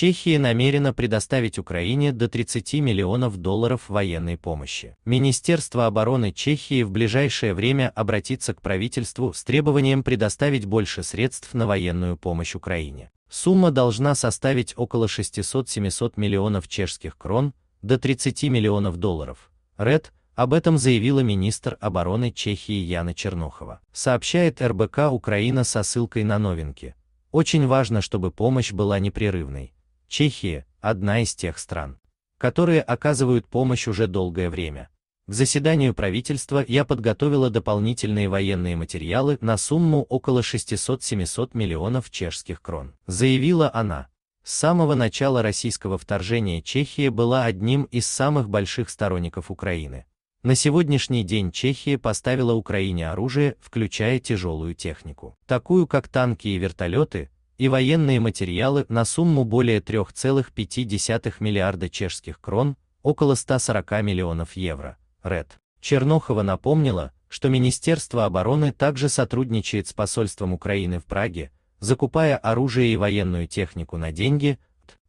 Чехия намерена предоставить Украине до 30 миллионов долларов военной помощи. Министерство обороны Чехии в ближайшее время обратится к правительству с требованием предоставить больше средств на военную помощь Украине. Сумма должна составить около 600-700 миллионов чешских крон, до 30 миллионов долларов. РЭД об этом заявила министр обороны Чехии Яна Чернухова. Сообщает РБК Украина со ссылкой на новинки. Очень важно, чтобы помощь была непрерывной Чехия – одна из тех стран, которые оказывают помощь уже долгое время. К заседанию правительства я подготовила дополнительные военные материалы на сумму около 600-700 миллионов чешских крон, заявила она. С самого начала российского вторжения Чехия была одним из самых больших сторонников Украины. На сегодняшний день Чехия поставила Украине оружие, включая тяжелую технику, такую как танки и вертолеты, и военные материалы на сумму более 3,5 миллиарда чешских крон, около 140 миллионов евро. РЭД. Чернохова напомнила, что Министерство обороны также сотрудничает с посольством Украины в Праге, закупая оружие и военную технику на деньги,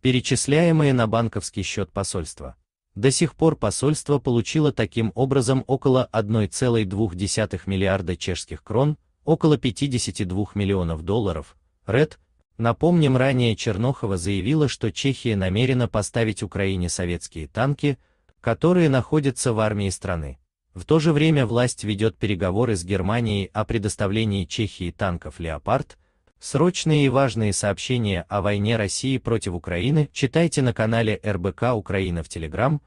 перечисляемые на банковский счет посольства. До сих пор посольство получило таким образом около 1,2 миллиарда чешских крон, около 52 миллионов долларов, РЭД, Напомним, ранее Чернохова заявила, что Чехия намерена поставить Украине советские танки, которые находятся в армии страны. В то же время власть ведет переговоры с Германией о предоставлении Чехии танков «Леопард», Срочные и важные сообщения о войне России против Украины читайте на канале РБК Украина в Телеграм,